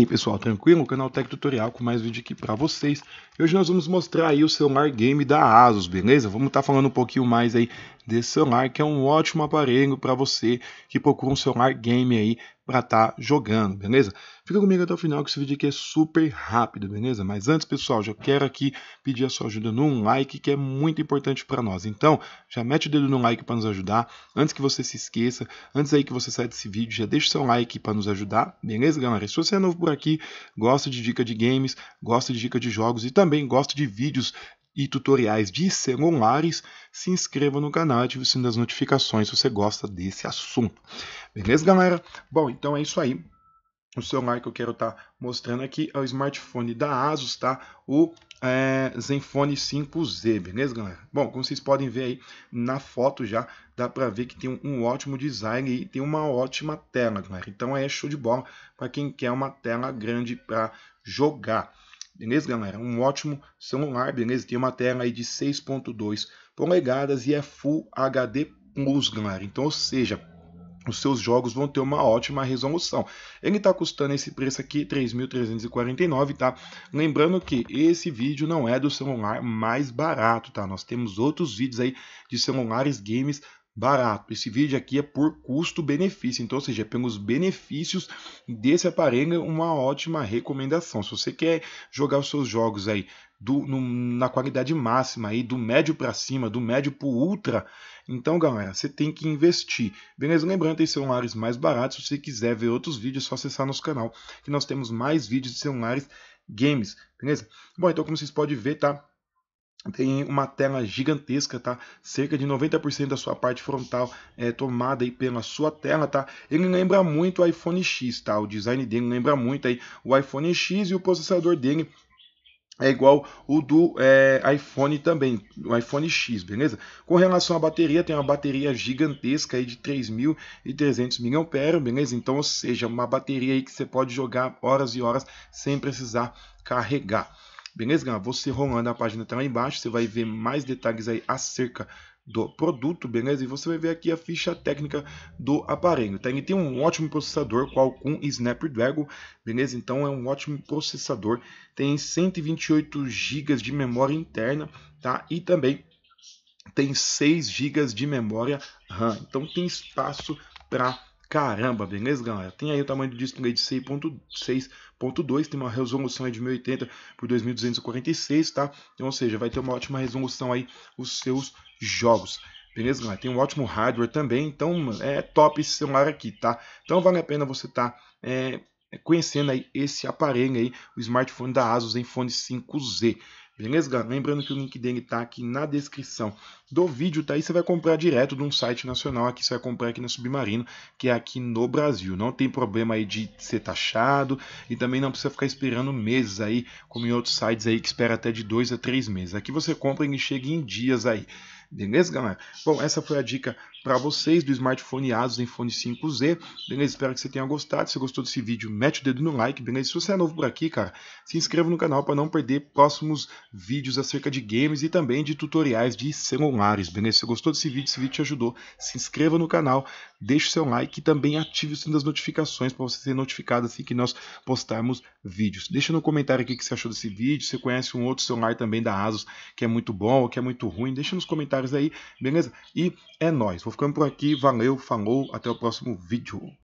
E aí pessoal, tranquilo? O canal Tech Tutorial com mais vídeo aqui para vocês. E hoje nós vamos mostrar aí o celular game da ASUS, beleza? Vamos estar tá falando um pouquinho mais aí desse celular, que é um ótimo aparelho para você que procura um celular game aí para estar tá jogando, beleza? Fica comigo até o final que esse vídeo aqui é super rápido, beleza? Mas antes, pessoal, já quero aqui pedir a sua ajuda num like que é muito importante para nós. Então, já mete o dedo no like para nos ajudar. Antes que você se esqueça, antes aí que você saia desse vídeo, já deixa o seu like para nos ajudar, beleza, galera? E se você é novo por aqui, gosta de dica de games, gosta de dica de jogos e também gosta de vídeos e tutoriais de celulares, se inscreva no canal e ative o sininho das notificações se você gosta desse assunto. Beleza, galera? Bom, então é isso aí. O celular que eu quero estar tá mostrando aqui é o smartphone da Asus, tá? O é, Zenfone 5Z, beleza, galera? Bom, como vocês podem ver aí na foto já, dá para ver que tem um, um, ótimo design e tem uma ótima tela, galera. Então é show de bola para quem quer uma tela grande para jogar. Beleza, galera? Um ótimo celular, beleza? Tem uma tela aí de 6.2 polegadas e é Full HD Plus, galera. Então, ou seja, os seus jogos vão ter uma ótima resolução. Ele está custando esse preço aqui, 3.349, tá? Lembrando que esse vídeo não é do celular mais barato, tá? Nós temos outros vídeos aí de celulares games barato. Esse vídeo aqui é por custo-benefício, então, ou seja, é pelos benefícios desse aparelho, uma ótima recomendação. Se você quer jogar os seus jogos aí do, no, na qualidade máxima aí, do médio para cima, do médio para ultra, então, galera, você tem que investir. Beleza? Lembrando, tem celulares mais baratos. Se você quiser ver outros vídeos, é só acessar nosso canal, que nós temos mais vídeos de celulares games, beleza? Bom, então como vocês podem ver, tá? tem uma tela gigantesca, tá? Cerca de 90% da sua parte frontal é tomada aí pela sua tela, tá? Ele lembra muito o iPhone X, tá? O design dele lembra muito aí o iPhone X e o processador dele é igual o do é, iPhone também, o iPhone X, beleza? Com relação à bateria, tem uma bateria gigantesca aí de 3.300 mAh, beleza? Então, ou seja, uma bateria aí que você pode jogar horas e horas sem precisar carregar. Beleza, galera? Você rolando a página até tá lá embaixo, você vai ver mais detalhes aí acerca do produto, beleza? E você vai ver aqui a ficha técnica do aparelho, tá? Ele tem um ótimo processador Qualcomm Snapdragon, beleza? Então é um ótimo processador, tem 128 GB de memória interna, tá? E também tem 6 GB de memória RAM, então tem espaço para Caramba, beleza, galera? Tem aí o tamanho do disco de 6.6.2, tem uma resolução de 1080 por 2246, tá? Então, ou seja, vai ter uma ótima resolução aí os seus jogos. Beleza, galera? Tem um ótimo hardware também, então é top esse celular aqui, tá? Então vale a pena você estar tá, é, conhecendo aí esse aparelho aí, o smartphone da ASUS em fone 5Z. Beleza, galera? Lembrando que o link dele tá aqui na descrição do vídeo, tá aí você vai comprar direto de um site nacional, aqui você vai comprar aqui na Submarino, que é aqui no Brasil. Não tem problema aí de ser taxado e também não precisa ficar esperando meses aí, como em outros sites aí que espera até de dois a três meses. Aqui você compra e chega em dias aí. Beleza, galera? Bom, essa foi a dica para vocês do smartphone ASUS Zenfone 5Z. Beleza? Espero que você tenha gostado. Se gostou desse vídeo, mete o dedo no like, beleza? Se você é novo por aqui, cara, se inscreva no canal para não perder próximos vídeos acerca de games e também de tutoriais de celulares, beleza? Se você gostou desse vídeo, se esse vídeo te ajudou, se inscreva no canal deixe o seu like e também ative o sininho das notificações para você ser notificado assim que nós postarmos vídeos. Deixa no comentário aqui o que você achou desse vídeo, se conhece um outro celular também da ASUS que é muito bom ou que é muito ruim, deixa nos comentários aí, beleza? E é nóis, vou ficando por aqui, valeu, falou, até o próximo vídeo.